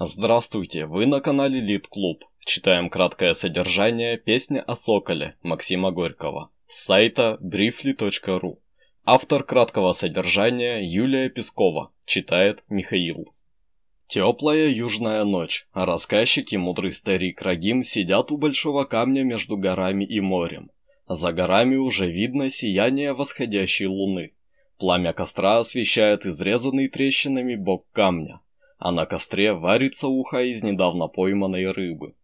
Здравствуйте, вы на канале Лид Клуб. Читаем краткое содержание песни о Соколе Максима Горького с сайта briefly.ru. Автор краткого содержания Юлия Пескова, читает Михаил. Теплая южная ночь, Рассказчики мудрый старик Рагим сидят у большого камня между горами и морем. За горами уже видно сияние восходящей луны. Пламя костра освещает изрезанный трещинами бок камня – а на костре варится уха из недавно пойманной рыбы.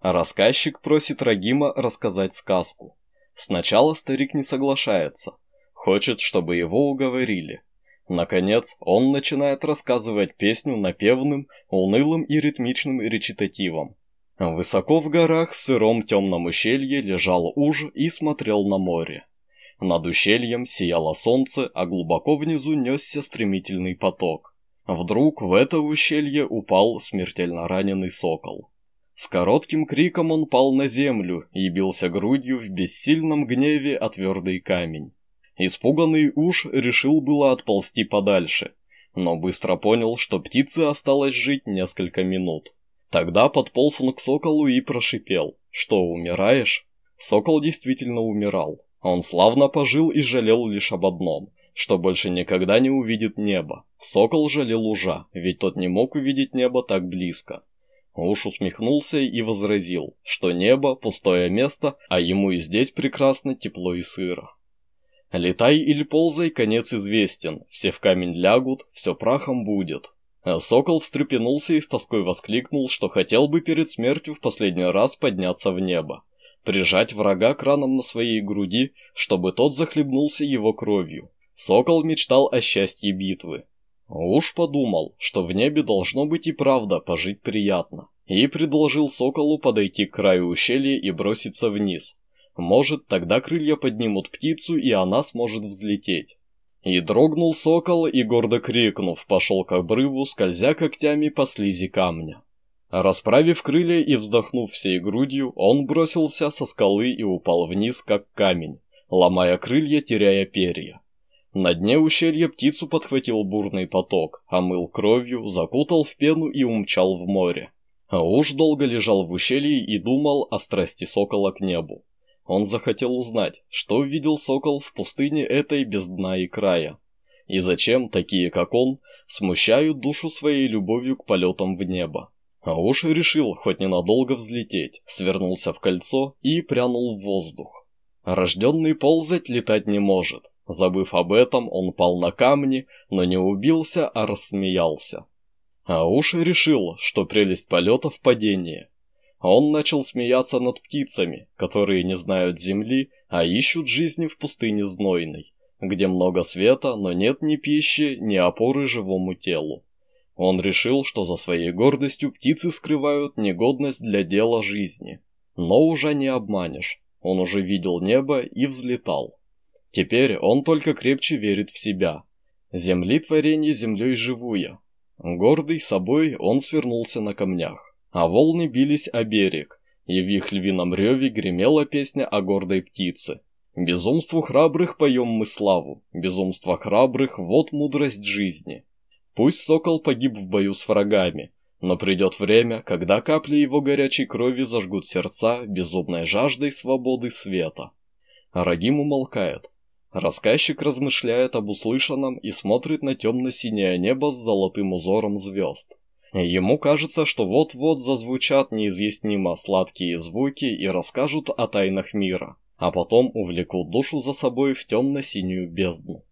Рассказчик просит Рагима рассказать сказку. Сначала старик не соглашается, хочет, чтобы его уговорили. Наконец, он начинает рассказывать песню напевным, унылым и ритмичным речитативом. Высоко в горах в сыром темном ущелье лежал уж и смотрел на море. Над ущельем сияло солнце, а глубоко внизу несся стремительный поток. Вдруг в это ущелье упал смертельно раненый сокол. С коротким криком он пал на землю и бился грудью в бессильном гневе о твердый камень. Испуганный уж решил было отползти подальше, но быстро понял, что птице осталось жить несколько минут. Тогда подполз он к соколу и прошипел. «Что, умираешь?» Сокол действительно умирал. Он славно пожил и жалел лишь об одном – что больше никогда не увидит небо. Сокол жалел ужа, ведь тот не мог увидеть небо так близко. Уж усмехнулся и возразил, что небо – пустое место, а ему и здесь прекрасно тепло и сыро. «Летай или ползай, конец известен, все в камень лягут, все прахом будет». сокол встрепенулся и с тоской воскликнул, что хотел бы перед смертью в последний раз подняться в небо, прижать врага краном на своей груди, чтобы тот захлебнулся его кровью, Сокол мечтал о счастье битвы. Уж подумал, что в небе должно быть и правда пожить приятно, и предложил Соколу подойти к краю ущелья и броситься вниз. Может, тогда крылья поднимут птицу, и она сможет взлететь. И дрогнул сокол, и гордо крикнув, пошел к обрыву, скользя когтями по слизи камня. Расправив крылья и вздохнув всей грудью, он бросился со скалы и упал вниз, как камень, ломая крылья, теряя перья. На дне ущелья птицу подхватил бурный поток, омыл кровью, закутал в пену и умчал в море. А уж долго лежал в ущелье и думал о страсти сокола к небу. Он захотел узнать, что видел сокол в пустыне этой без дна и края. И зачем такие, как он, смущают душу своей любовью к полетам в небо. А уж решил хоть ненадолго взлететь, свернулся в кольцо и прянул в воздух. Рожденный ползать летать не может, Забыв об этом, он пал на камни, но не убился, а рассмеялся. А уж решил, что прелесть полета в падении. Он начал смеяться над птицами, которые не знают земли, а ищут жизни в пустыне знойной, где много света, но нет ни пищи, ни опоры живому телу. Он решил, что за своей гордостью птицы скрывают негодность для дела жизни. Но уже не обманешь, он уже видел небо и взлетал. Теперь он только крепче верит в себя. Земли творение землей живую. Гордый собой он свернулся на камнях, а волны бились о берег, и в их львином реве гремела песня о гордой птице. «Безумству храбрых поем мы славу, безумство храбрых – вот мудрость жизни». Пусть сокол погиб в бою с врагами, но придет время, когда капли его горячей крови зажгут сердца безумной жаждой свободы света. Рагим умолкает, Рассказчик размышляет об услышанном и смотрит на темно-синее небо с золотым узором звезд. Ему кажется, что вот-вот зазвучат неизъяснимо сладкие звуки и расскажут о тайнах мира, а потом увлекут душу за собой в темно-синюю бездну.